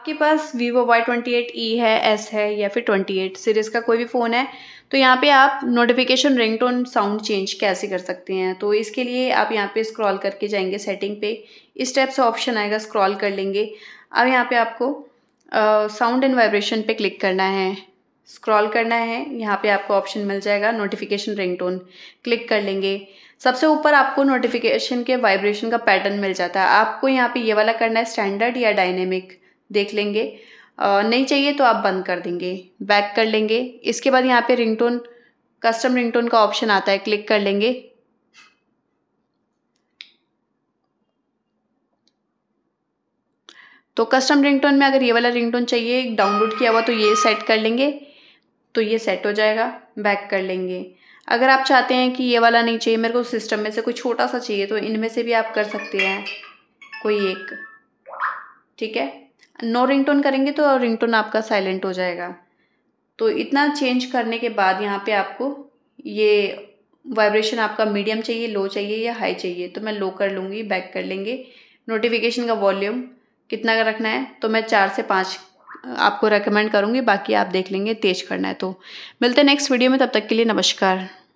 आपके पास Vivo Y twenty eight E है एस है या फिर ट्वेंटी एट सीरीज़ का कोई भी फ़ोन है तो यहाँ पे आप नोटिफिकेशन रिंगटोन साउंड चेंज कैसे कर सकते हैं तो इसके लिए आप यहाँ पे स्क्रॉल करके जाएंगे सेटिंग पे इस टाइप से ऑप्शन आएगा स्क्रॉल कर लेंगे अब यहाँ पे आपको साउंड एंड वाइब्रेशन पे क्लिक करना है स्क्रॉल करना है यहाँ पे आपको ऑप्शन मिल जाएगा नोटिफिकेशन रिंगटोन क्लिक कर लेंगे सबसे ऊपर आपको नोटिफिकेशन के वाइब्रेशन का पैटर्न मिल जाता है आपको यहाँ पे ये वाला करना है स्टैंडर्ड या डायनेमिक देख लेंगे नहीं चाहिए तो आप बंद कर देंगे बैक कर लेंगे इसके बाद यहाँ पे रिंगटोन कस्टम रिंगटोन का ऑप्शन आता है क्लिक कर लेंगे तो कस्टम रिंगटोन में अगर ये वाला रिंगटोन चाहिए डाउनलोड किया हुआ तो ये सेट कर लेंगे तो ये सेट हो जाएगा बैक कर लेंगे अगर आप चाहते हैं कि ये वाला नहीं चाहिए मेरे को सिस्टम में से कोई छोटा सा चाहिए तो इनमें से भी आप कर सकते हैं कोई एक ठीक है नो रिंगटोन करेंगे तो रिंगटोन आपका साइलेंट हो जाएगा तो इतना चेंज करने के बाद यहाँ पे आपको ये वाइब्रेशन आपका मीडियम चाहिए लो चाहिए या हाई चाहिए तो मैं लो कर लूँगी बैक कर लेंगे नोटिफिकेशन का वॉल्यूम कितना का रखना है तो मैं चार से पाँच आपको रेकमेंड करूँगी बाकी आप देख लेंगे तेज करना है तो मिलते हैं नेक्स्ट वीडियो में तब तक के लिए नमस्कार